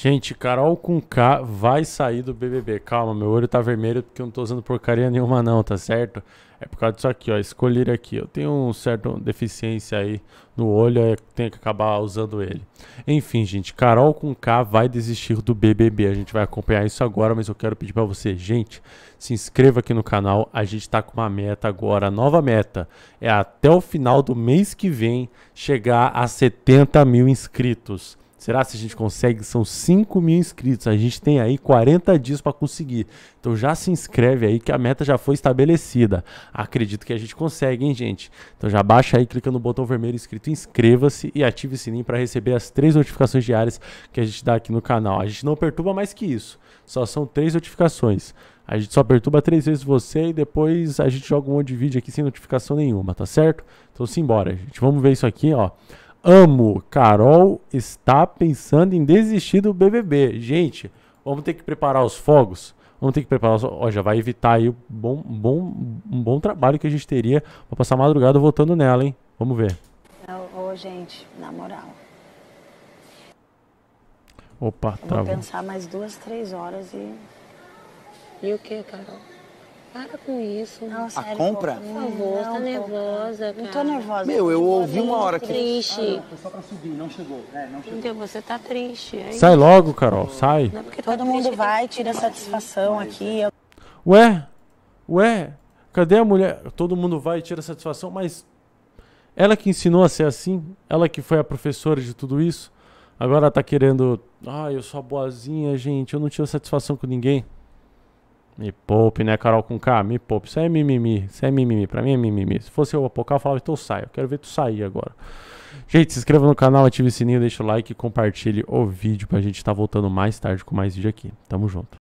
Gente, Carol com K vai sair do BBB. Calma, meu olho tá vermelho porque eu não tô usando porcaria nenhuma não, tá certo? É por causa disso aqui, ó, escolher aqui. Eu tenho um certo deficiência aí no olho, eu tenho que acabar usando ele. Enfim, gente, Carol com K vai desistir do BBB. A gente vai acompanhar isso agora, mas eu quero pedir para você, gente, se inscreva aqui no canal. A gente tá com uma meta agora, a nova meta é até o final do mês que vem chegar a 70 mil inscritos. Será se a gente consegue? São 5 mil inscritos. A gente tem aí 40 dias para conseguir. Então já se inscreve aí que a meta já foi estabelecida. Acredito que a gente consegue, hein, gente? Então já baixa aí, clica no botão vermelho escrito inscreva-se e ative o sininho para receber as três notificações diárias que a gente dá aqui no canal. A gente não perturba mais que isso. Só são três notificações. A gente só perturba três vezes você e depois a gente joga um monte de vídeo aqui sem notificação nenhuma, tá certo? Então simbora, gente. Vamos ver isso aqui, ó. Amo. Carol está pensando em desistir do BBB. Gente, vamos ter que preparar os fogos. Vamos ter que preparar. Os... Ó, já vai evitar aí um bom, bom, um bom trabalho que a gente teria para passar a madrugada votando nela, hein? Vamos ver. Ô, ô gente, na moral. Opa, tá. Vou pensar mais duas, três horas e. E o que, Carol? Para com isso. Não, sério, a compra? Por favor, não, tá nervosa, cara. Não tô nervosa. Meu, eu ouvi uma hora que... Triste. Ah, só pra subir, não chegou. É, não chegou. Então, você tá triste. Hein? É sai logo, Carol, sai. Não, porque tá todo mundo vai, tira satisfação aqui. é, Ué? Ué? Cadê a mulher? Todo mundo vai e tira satisfação, mas... Ela que ensinou a ser assim? Ela que foi a professora de tudo isso? Agora tá querendo... Ah, eu sou boazinha, gente. Eu não tiro satisfação com ninguém. Me poupe, né, Carol com K? Me poupe. Isso é mimimi. Isso é mimimi. Pra mim é mimimi. Se fosse eu apocar, eu falava, então sai. Eu quero ver tu sair agora. Gente, se inscreva no canal, ative o sininho, deixa o like, compartilhe o vídeo pra gente estar tá voltando mais tarde com mais vídeo aqui. Tamo junto.